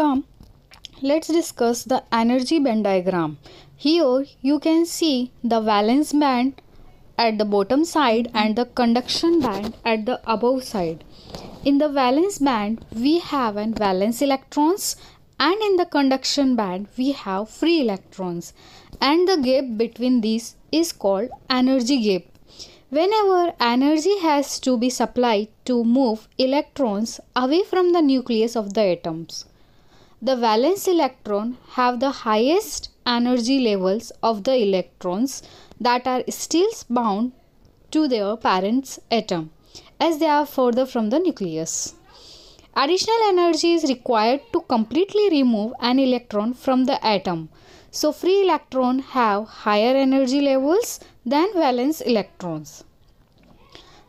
come let's discuss the energy band diagram here you can see the valence band at the bottom side and the conduction band at the above side in the valence band we have an valence electrons and in the conduction band we have free electrons and the gap between these is called energy gap Whenever energy has to be supplied to move electrons away from the nucleus of the atoms, the valence electron have the highest energy levels of the electrons that are still bound to their parent atom as they are further from the nucleus. Additional energy is required to completely remove an electron from the atom. So free electrons have higher energy levels than valence electrons.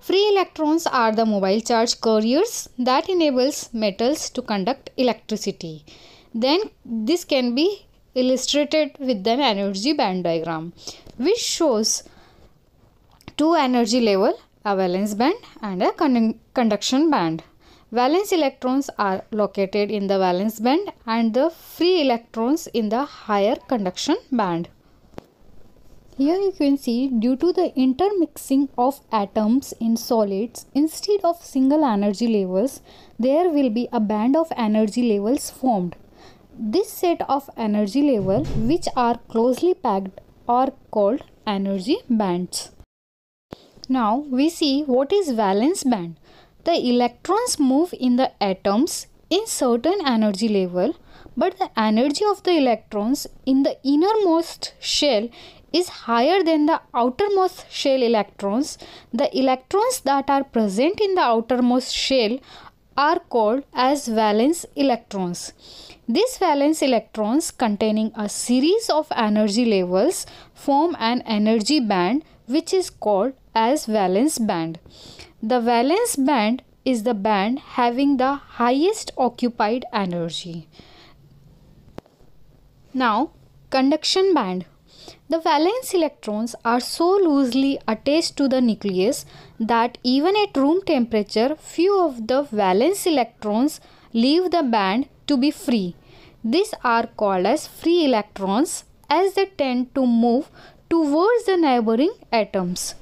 Free electrons are the mobile charge carriers that enables metals to conduct electricity. Then this can be illustrated with an energy band diagram which shows two energy level a valence band and a con conduction band. Valence electrons are located in the valence band and the free electrons in the higher conduction band. Here you can see due to the intermixing of atoms in solids instead of single energy levels there will be a band of energy levels formed. This set of energy levels, which are closely packed are called energy bands. Now we see what is valence band. The electrons move in the atoms in certain energy level but the energy of the electrons in the innermost shell is higher than the outermost shell electrons, the electrons that are present in the outermost shell are called as valence electrons. These valence electrons containing a series of energy levels form an energy band which is called as valence band. The valence band is the band having the highest occupied energy. Now, conduction band. The valence electrons are so loosely attached to the nucleus that even at room temperature, few of the valence electrons leave the band to be free. These are called as free electrons as they tend to move towards the neighboring atoms.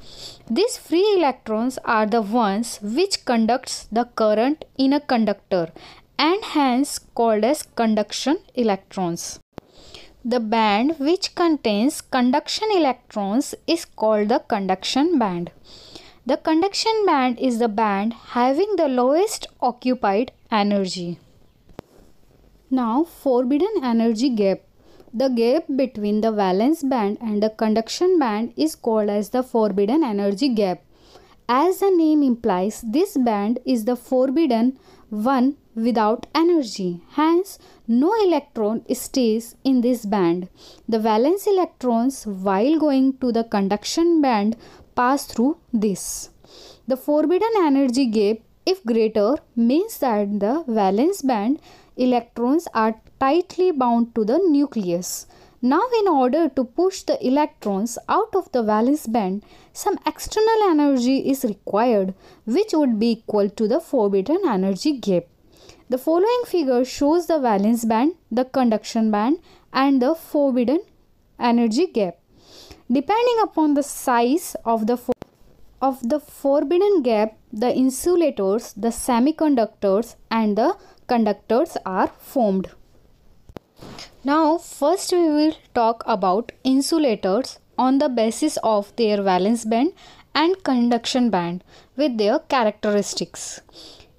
These free electrons are the ones which conducts the current in a conductor and hence called as conduction electrons. The band which contains conduction electrons is called the conduction band. The conduction band is the band having the lowest occupied energy. Now forbidden energy gap. The gap between the valence band and the conduction band is called as the forbidden energy gap. As the name implies, this band is the forbidden one without energy. Hence, no electron stays in this band. The valence electrons, while going to the conduction band, pass through this. The forbidden energy gap, if greater, means that the valence band electrons are tightly bound to the nucleus. Now in order to push the electrons out of the valence band, some external energy is required which would be equal to the forbidden energy gap. The following figure shows the valence band, the conduction band and the forbidden energy gap. Depending upon the size of the of the forbidden gap, the insulators, the semiconductors and the conductors are formed. Now first we will talk about insulators on the basis of their valence band and conduction band with their characteristics.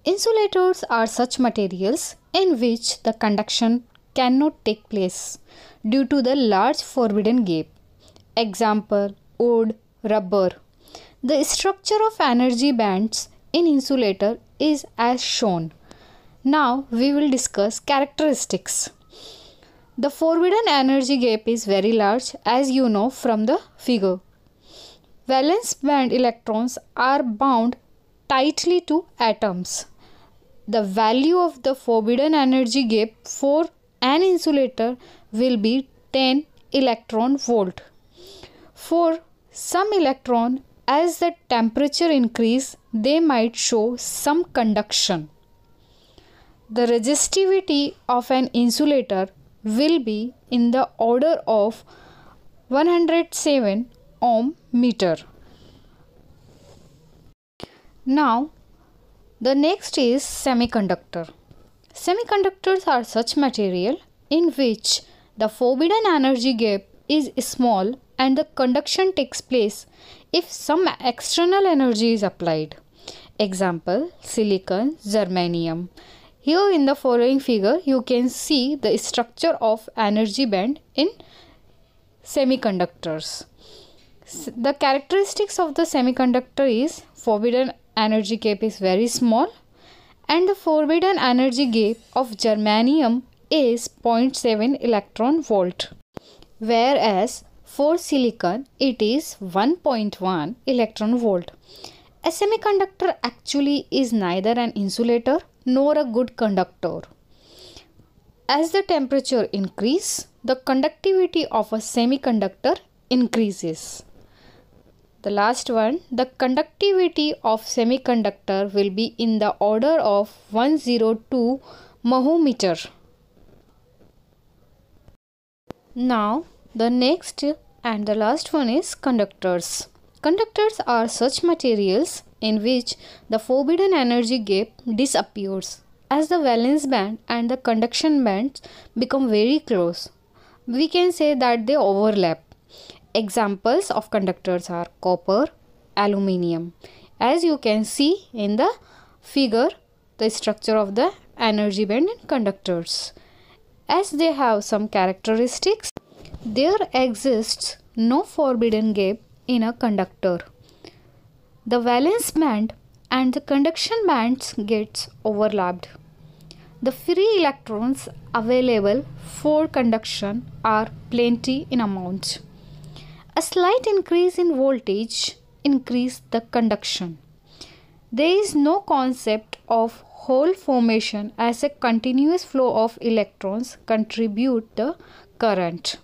Insulators are such materials in which the conduction cannot take place due to the large forbidden gap. Example wood, rubber. The structure of energy bands in insulator is as shown. Now we will discuss characteristics. The forbidden energy gap is very large as you know from the figure. Valence band electrons are bound tightly to atoms. The value of the forbidden energy gap for an insulator will be 10 electron volt. For some electron, as the temperature increase, they might show some conduction. The resistivity of an insulator will be in the order of 107 ohm meter. Now the next is semiconductor. Semiconductors are such material in which the forbidden energy gap is small and the conduction takes place if some external energy is applied. Example silicon, germanium. Here in the following figure, you can see the structure of energy band in semiconductors. The characteristics of the semiconductor is forbidden energy gap is very small and the forbidden energy gap of germanium is 0.7 electron volt whereas for silicon it is 1.1 electron volt. A semiconductor actually is neither an insulator nor a good conductor. As the temperature increase, the conductivity of a semiconductor increases. The last one, the conductivity of semiconductor will be in the order of 102 meter. Now, the next and the last one is conductors. Conductors are such materials in which the forbidden energy gap disappears. As the valence band and the conduction bands become very close, we can say that they overlap. Examples of conductors are copper, aluminium. As you can see in the figure, the structure of the energy band in conductors. As they have some characteristics, there exists no forbidden gap in a conductor. The valence band and the conduction bands gets overlapped. The free electrons available for conduction are plenty in amount. A slight increase in voltage increase the conduction. There is no concept of hole formation as a continuous flow of electrons contribute the current.